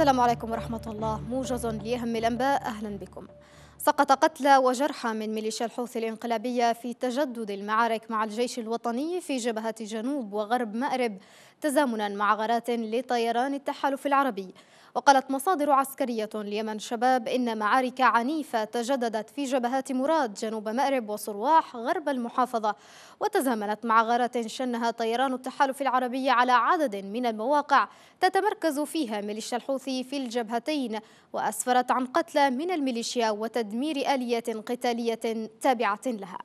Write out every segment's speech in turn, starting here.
السلام عليكم ورحمة الله موجز لأهم الأنباء أهلا بكم سقط قتلى وجرحى من ميليشيا الحوثي الانقلابية في تجدد المعارك مع الجيش الوطني في جبهة جنوب وغرب مأرب تزامنا مع غارات لطيران التحالف العربي وقالت مصادر عسكرية ليمن شباب إن معارك عنيفة تجددت في جبهات مراد جنوب مأرب وصرواح غرب المحافظة وتزامنت مع غارة شنها طيران التحالف العربي على عدد من المواقع تتمركز فيها ميليشيا الحوثي في الجبهتين وأسفرت عن قتلى من الميليشيا وتدمير آليات قتالية تابعة لها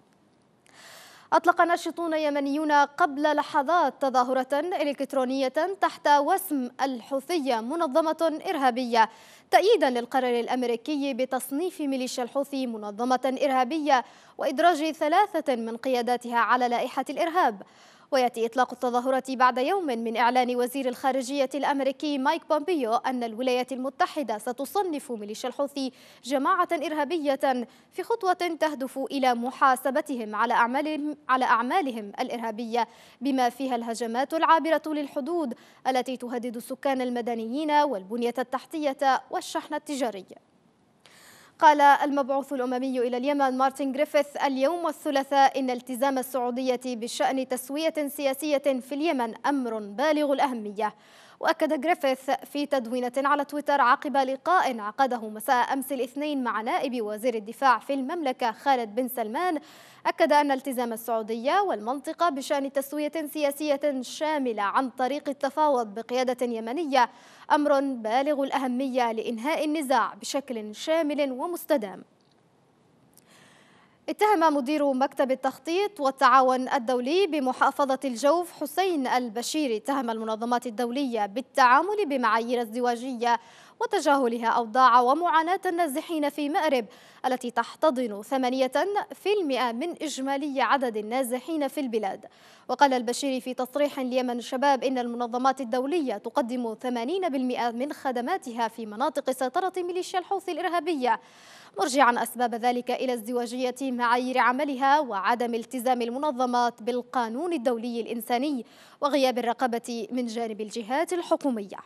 أطلق ناشطون يمنيون قبل لحظات تظاهرة إلكترونية تحت وسم الحوثية منظمة إرهابية تأييدا للقرار الأمريكي بتصنيف ميليشيا الحوثي منظمة إرهابية وإدراج ثلاثة من قياداتها على لائحة الإرهاب ويأتي إطلاق التظاهرة بعد يوم من إعلان وزير الخارجية الأمريكي مايك بومبيو أن الولايات المتحدة ستصنف ميليشيا الحوثي جماعة إرهابية في خطوة تهدف إلى محاسبتهم على أعمالهم, على أعمالهم الإرهابية بما فيها الهجمات العابرة للحدود التي تهدد السكان المدنيين والبنية التحتية والشحن التجاري قال المبعوث الأممي إلى اليمن مارتن جريفيث اليوم الثلاثاء إن التزام السعودية بشأن تسوية سياسية في اليمن أمر بالغ الأهمية وأكد جريفيث في تدوينة على تويتر عقب لقاء عقده مساء أمس الاثنين مع نائب وزير الدفاع في المملكة خالد بن سلمان أكد أن التزام السعودية والمنطقة بشأن تسوية سياسية شاملة عن طريق التفاوض بقيادة يمنية أمر بالغ الأهمية لإنهاء النزاع بشكل شامل ومستدام اتهم مدير مكتب التخطيط والتعاون الدولي بمحافظة الجوف حسين البشير اتهم المنظمات الدولية بالتعامل بمعايير ازدواجية وتجاهلها أوضاع ومعاناة النازحين في مأرب التي تحتضن 8% من إجمالي عدد النازحين في البلاد وقال البشير في تصريح ليمن الشباب إن المنظمات الدولية تقدم 80% من خدماتها في مناطق سيطرة ميليشيا الحوثي الإرهابية مرجعا أسباب ذلك إلى ازدواجية معايير عملها وعدم التزام المنظمات بالقانون الدولي الإنساني وغياب الرقابة من جانب الجهات الحكومية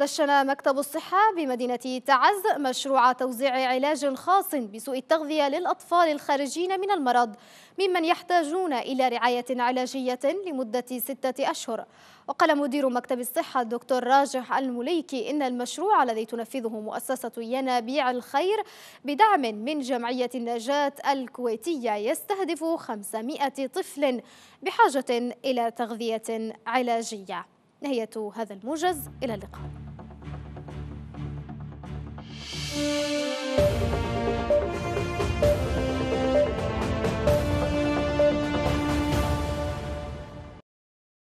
دشن مكتب الصحة بمدينة تعز مشروع توزيع علاج خاص بسوء التغذية للأطفال الخارجين من المرض ممن يحتاجون إلى رعاية علاجية لمدة ستة أشهر وقال مدير مكتب الصحة الدكتور راجح المليكي إن المشروع الذي تنفذه مؤسسة ينابيع الخير بدعم من جمعية النجاة الكويتية يستهدف 500 طفل بحاجة إلى تغذية علاجية نهاية هذا الموجز إلى اللقاء